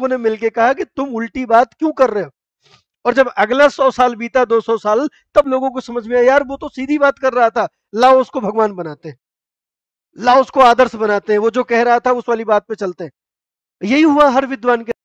लोगों ने मिलकर कहा कि तुम उल्टी बात क्यों कर रहे हो और जब अगला सौ साल बीता दो सौ साल तब लोगों को समझ में आया यार वो तो सीधी बात कर रहा था लाओ उसको भगवान बनाते हैं लाओ उसको आदर्श बनाते हैं वो जो कह रहा था उस वाली बात पे चलते हैं यही हुआ हर विद्वान के